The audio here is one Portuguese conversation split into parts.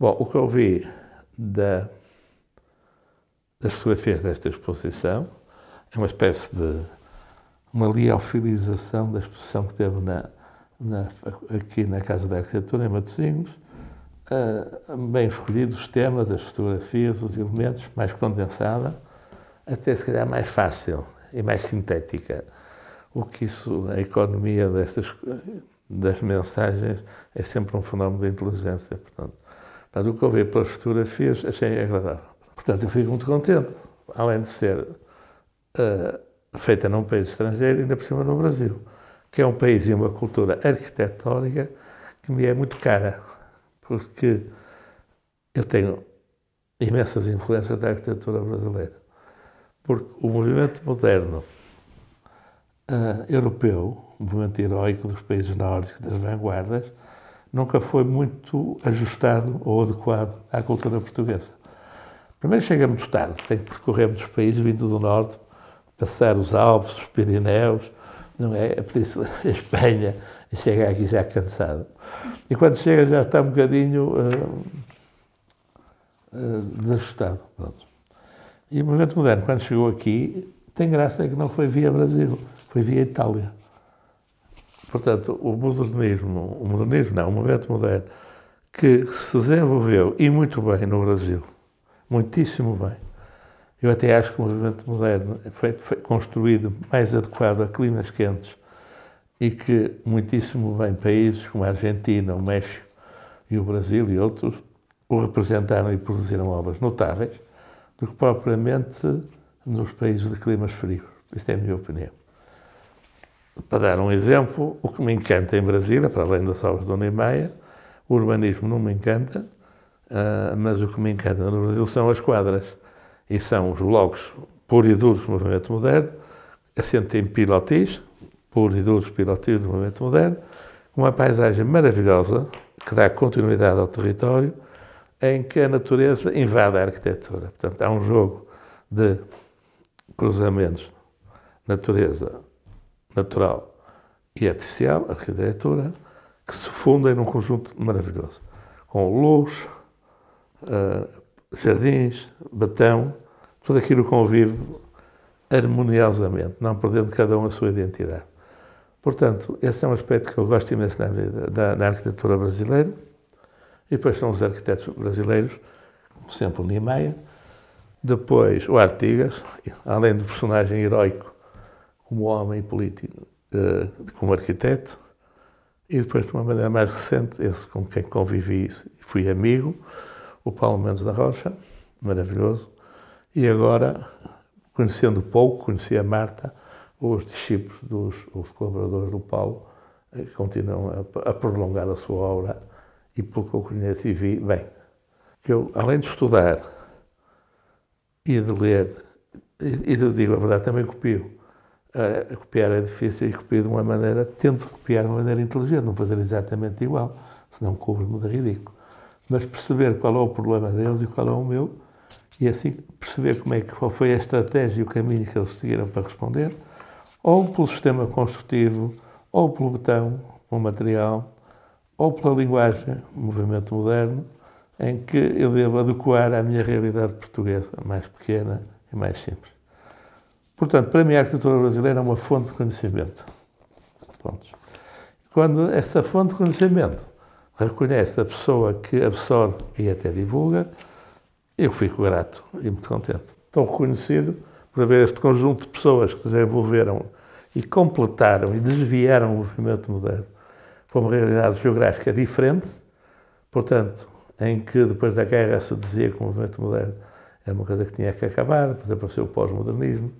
Bom, o que eu vi da, das fotografias desta exposição é uma espécie de uma liofilização da exposição que teve na, na, aqui na Casa da Arquitetura, em Matosinhos, uh, bem escolhidos os temas, as fotografias, os elementos, mais condensada, até se calhar mais fácil e mais sintética. O que isso, a economia destas, das mensagens, é sempre um fenómeno de inteligência, portanto. Portanto, o que eu vi pelas fotografias achei agradável. Portanto, eu fico muito contente, além de ser uh, feita num país estrangeiro, ainda por cima no Brasil, que é um país e uma cultura arquitetónica que me é muito cara, porque eu tenho imensas influências da arquitetura brasileira. Porque o movimento moderno uh, europeu, o movimento heróico dos países nórdicos, das vanguardas, nunca foi muito ajustado ou adequado à cultura portuguesa. Primeiro chega muito tarde, tem que percorrer muitos países vindo do norte, passar os Alpes, os Pirineus, não é? A é Península a Espanha, e chega aqui já cansado. E quando chega já está um bocadinho uh, uh, desajustado. Pronto. E o movimento moderno, quando chegou aqui, tem graça é que não foi via Brasil, foi via Itália. Portanto, o modernismo, o modernismo não, o movimento moderno, que se desenvolveu e muito bem no Brasil, muitíssimo bem. Eu até acho que o movimento moderno foi, foi construído mais adequado a climas quentes e que muitíssimo bem países como a Argentina, o México e o Brasil e outros o representaram e produziram obras notáveis do que propriamente nos países de climas frios. Isto é a minha opinião. Para dar um exemplo, o que me encanta em Brasília, para além das obras de Dona Imeia, o urbanismo não me encanta, ah, mas o que me encanta no Brasil são as quadras. E são os blocos puros e duros do movimento moderno, assente em pilotis, puros e duros pilotis do movimento moderno, uma paisagem maravilhosa que dá continuidade ao território, em que a natureza invade a arquitetura. Portanto, há um jogo de cruzamentos natureza, natural e é artificial, arquitetura, que se fundem num conjunto maravilhoso, com luz, eh, jardins, batão, tudo aquilo convive harmoniosamente, não perdendo cada um a sua identidade. Portanto, esse é um aspecto que eu gosto imenso da, da, da arquitetura brasileira. E depois são os arquitetos brasileiros, como sempre o Niemeyer, depois o Artigas, além do personagem heróico como homem político, eh, como arquiteto, e depois, de uma maneira mais recente, esse com quem convivi e fui amigo, o Paulo Mendes da Rocha, maravilhoso, e agora, conhecendo pouco, conheci a Marta, os discípulos, dos, os colaboradores do Paulo, eh, continuam a, a prolongar a sua obra e, pelo que eu conheço e vi, bem, que eu, além de estudar e de ler, e, e digo a verdade, também copio copiar é difícil e copiar de uma maneira, tento copiar de uma maneira inteligente, não fazer exatamente igual, senão cubro-me de ridículo. Mas perceber qual é o problema deles e qual é o meu, e assim perceber como é que foi a estratégia e o caminho que eles seguiram para responder, ou pelo sistema construtivo, ou pelo botão, o material, ou pela linguagem, movimento moderno, em que eu devo adequar à minha realidade portuguesa, mais pequena e mais simples. Portanto, para mim, a arquitetura brasileira é uma fonte de conhecimento. Quando essa fonte de conhecimento reconhece a pessoa que absorve e até divulga, eu fico grato e muito contente. Estou reconhecido por haver este conjunto de pessoas que desenvolveram e completaram e desviaram o movimento moderno para uma realidade geográfica diferente, portanto, em que depois da guerra se dizia que o movimento moderno era uma coisa que tinha que acabar, depois apareceu o pós-modernismo,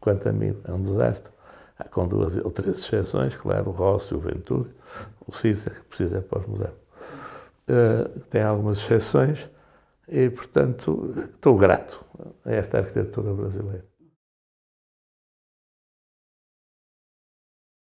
quanto a mim. É um desastre. Há Com duas ou três exceções, claro, o Rossi, o Venturi, o Cícero, que precisa ir é para o museu, Uh, tem algumas exceções e, portanto, estou grato a esta arquitetura brasileira.